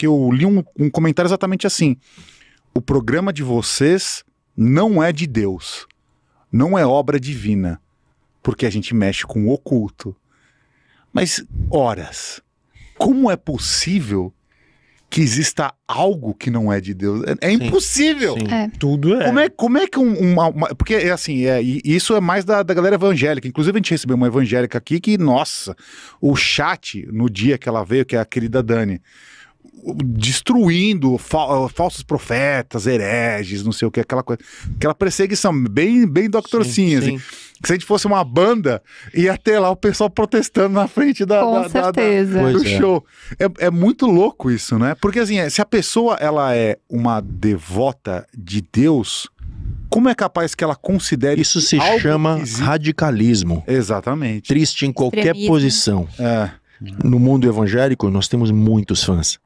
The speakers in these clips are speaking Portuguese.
que eu li um, um comentário exatamente assim: o programa de vocês não é de Deus, não é obra divina, porque a gente mexe com o oculto. Mas, horas, como é possível que exista algo que não é de Deus. É, é sim, impossível. Sim. É. Tudo é. Como é, como é que um, uma, uma, Porque, é assim, é, isso é mais da, da galera evangélica. Inclusive, a gente recebeu uma evangélica aqui que, nossa, o chat, no dia que ela veio, que é a querida Dani, destruindo fal eh, falsos profetas, hereges, não sei o que, aquela coisa, aquela perseguição bem, bem Dr. Sim, assim. Se a gente fosse uma banda, ia ter lá o pessoal protestando na frente da, Com da, certeza. Da, da, do é. show. É, é muito louco isso, né? Porque assim, é, se a pessoa ela é uma devota de Deus, como é capaz que ela considere isso se chama radicalismo? Exatamente. Triste em qualquer Extremismo. posição. É. No mundo evangélico, nós temos muitos fãs.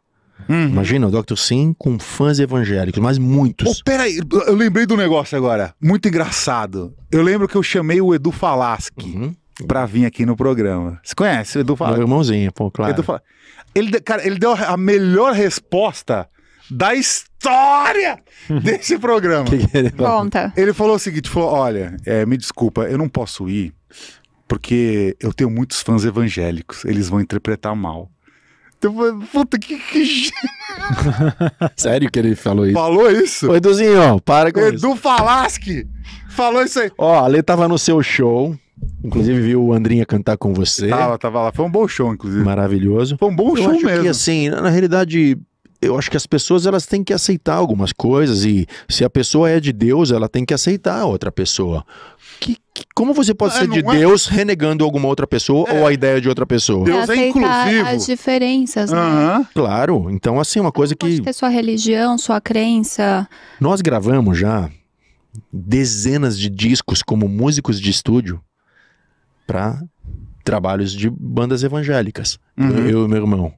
Uhum. Imagina, o Dr. Sim com fãs evangélicos, mas muitos. Oh, peraí, eu lembrei do negócio agora. Muito engraçado. Eu lembro que eu chamei o Edu Falaschi uhum. pra vir aqui no programa. Você conhece o Edu Falaschi? Meu irmãozinho, pô, claro. Edu Ele, cara, ele deu a melhor resposta da história desse programa. que que ele Conta. Ele falou o seguinte: falou, olha, é, me desculpa, eu não posso ir porque eu tenho muitos fãs evangélicos, eles vão interpretar mal. Então, puta, que, que... Sério que ele falou isso? Falou isso? Ô, Eduzinho, para com Edu isso. Edu Falaschi falou isso aí. Ó, a Lê tava no seu show. Inclusive, viu o Andrinha cantar com você. Tava, tava lá. Foi um bom show, inclusive. Maravilhoso. Foi um bom Eu show mesmo. Que, assim, na realidade, eu acho que as pessoas elas têm que aceitar algumas coisas e se a pessoa é de Deus, ela tem que aceitar a outra pessoa. Que, que como você pode é, ser de é... Deus renegando alguma outra pessoa é. ou a ideia de outra pessoa? Deus é, inclusivo. As diferenças, né? Claro. Então, assim, uma coisa que. Pode ter sua religião, sua crença. Nós gravamos já dezenas de discos como músicos de estúdio para trabalhos de bandas evangélicas. Uhum. Eu e meu irmão.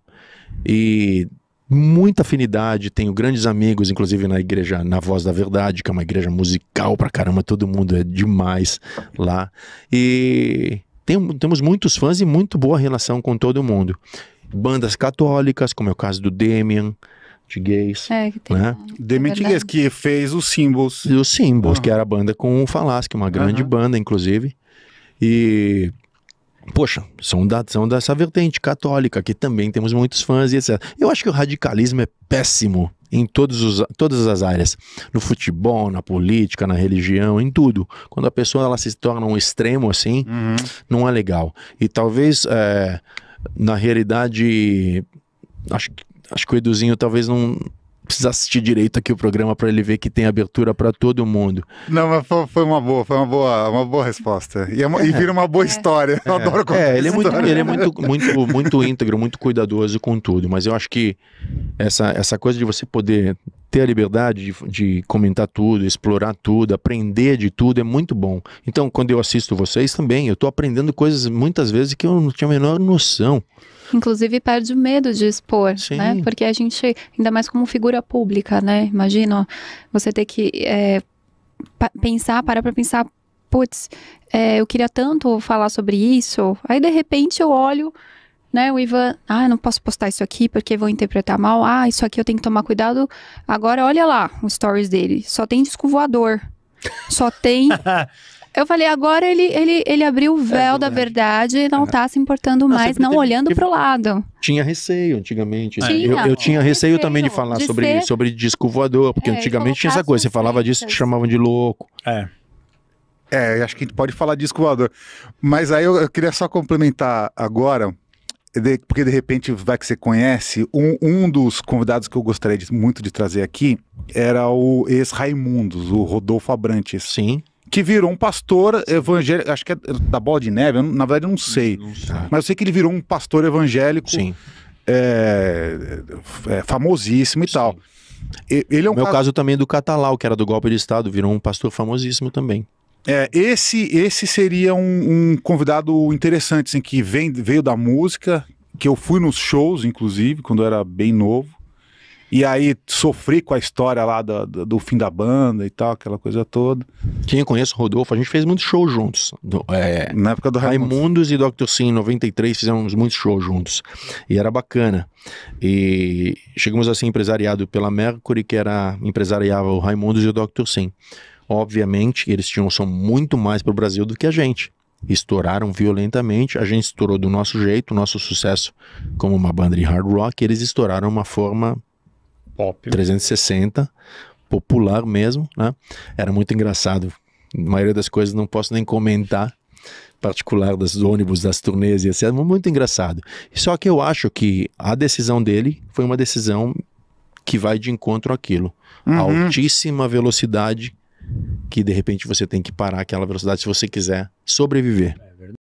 E muita afinidade, tenho grandes amigos, inclusive na igreja Na Voz da Verdade, que é uma igreja musical pra caramba, todo mundo é demais lá. E tem, temos muitos fãs e muito boa relação com todo mundo. Bandas católicas, como é o caso do Damien, de gays. É, que tem. Né? é que fez os símbolos. Os símbolos, uhum. que era a banda com o Falasque, uma grande uhum. banda, inclusive. E poxa, são, da, são dessa vertente católica, que também temos muitos fãs e etc. Eu acho que o radicalismo é péssimo em todos os, todas as áreas, no futebol, na política, na religião, em tudo. Quando a pessoa ela se torna um extremo assim, uhum. não é legal. E talvez é, na realidade, acho, acho que o Eduzinho talvez não precisa assistir direito aqui o programa para ele ver que tem abertura para todo mundo. Não, mas foi, foi, uma boa, foi uma boa, uma boa resposta. E, é uma, é. e vira uma boa é. história. É. Eu adoro contar. É, ele é muito, ele é muito, muito, muito íntegro, muito cuidadoso com tudo. Mas eu acho que essa, essa coisa de você poder ter a liberdade de, de comentar tudo, explorar tudo, aprender de tudo é muito bom. Então, quando eu assisto vocês também, eu estou aprendendo coisas muitas vezes que eu não tinha a menor noção. Inclusive perde o medo de expor, né? Sim. né? Porque a gente, ainda mais como figura pública, né? Imagina você ter que é, pensar, parar para pensar, putz, é, eu queria tanto falar sobre isso. Aí de repente eu olho né? O Ivan, ah, não posso postar isso aqui porque vão interpretar mal. Ah, isso aqui eu tenho que tomar cuidado. Agora olha lá os stories dele. Só tem disco voador. Só tem. eu falei, agora ele, ele, ele abriu o é véu é da verdade e não é. tá se importando mais, não, não teve, olhando teve... pro lado. Tinha receio antigamente. Né? Tinha, eu, eu, tinha receio, receio também de falar de sobre, ser... sobre disco voador, porque é, antigamente tinha essa coisa. Você falava disso, te chamavam de louco. É. É, acho que a gente pode falar disco voador. Mas aí eu, eu queria só complementar agora de, porque de repente vai que você conhece, um, um dos convidados que eu gostaria de, muito de trazer aqui era o ex-Raimundos, o Rodolfo Abrantes. Sim que virou um pastor evangélico, acho que é da Bola de Neve, eu, na verdade eu não sei, não mas eu sei que ele virou um pastor evangélico é, é, famosíssimo e Sim. tal. Ele é um Meu caso... caso também é do Catalau, que era do golpe de Estado, virou um pastor famosíssimo também. É, esse, esse seria um, um convidado interessante, assim, que vem, veio da música, que eu fui nos shows, inclusive, quando eu era bem novo. E aí sofri com a história lá do, do, do, fim da banda e tal, aquela coisa toda. Quem eu conheço, Rodolfo, a gente fez muitos shows juntos. Do, é, Na época do Raimundos. Raimundos e Dr. Sim, em 93, fizemos muitos shows juntos. E era bacana. E chegamos a ser empresariado pela Mercury, que era empresariava o Raimundos e o Dr. Sim. Obviamente, eles tinham um som muito mais para o Brasil do que a gente. Estouraram violentamente, a gente estourou do nosso jeito, nosso sucesso como uma banda de hard rock, eles estouraram uma forma pop 360, popular mesmo, né? Era muito engraçado. A maioria das coisas não posso nem comentar, particular dos ônibus, das turnês e era Muito engraçado. Só que eu acho que a decisão dele foi uma decisão que vai de encontro àquilo. Uhum. altíssima velocidade que de repente você tem que parar aquela velocidade se você quiser sobreviver.